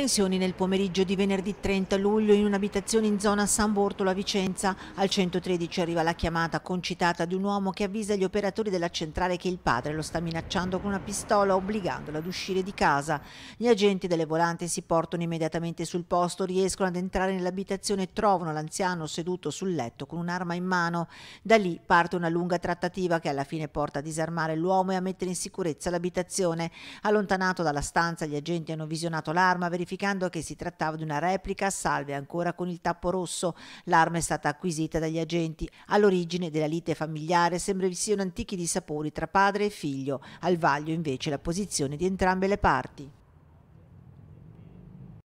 tensioni nel pomeriggio di venerdì 30 luglio in un'abitazione in zona San Bortolo a Vicenza. Al 113 arriva la chiamata concitata di un uomo che avvisa gli operatori della centrale che il padre lo sta minacciando con una pistola obbligandolo ad uscire di casa. Gli agenti delle volante si portano immediatamente sul posto, riescono ad entrare nell'abitazione e trovano l'anziano seduto sul letto con un'arma in mano. Da lì parte una lunga trattativa che alla fine porta a disarmare l'uomo e a mettere in sicurezza l'abitazione. Allontanato dalla stanza gli agenti hanno visionato l'arma, verificato specificando che si trattava di una replica, salve ancora con il tappo rosso. L'arma è stata acquisita dagli agenti. All'origine della lite familiare sembra vi siano antichi dissapori tra padre e figlio, al vaglio invece la posizione di entrambe le parti.